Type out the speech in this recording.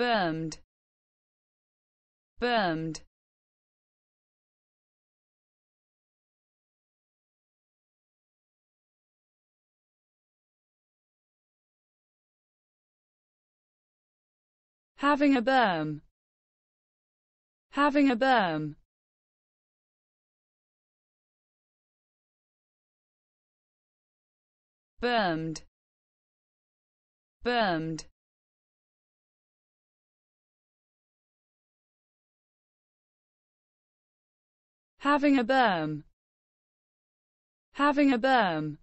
Bermed. Bermed. Having a berm. Having a berm. Bermed. Bermed. Having a berm. Having a berm.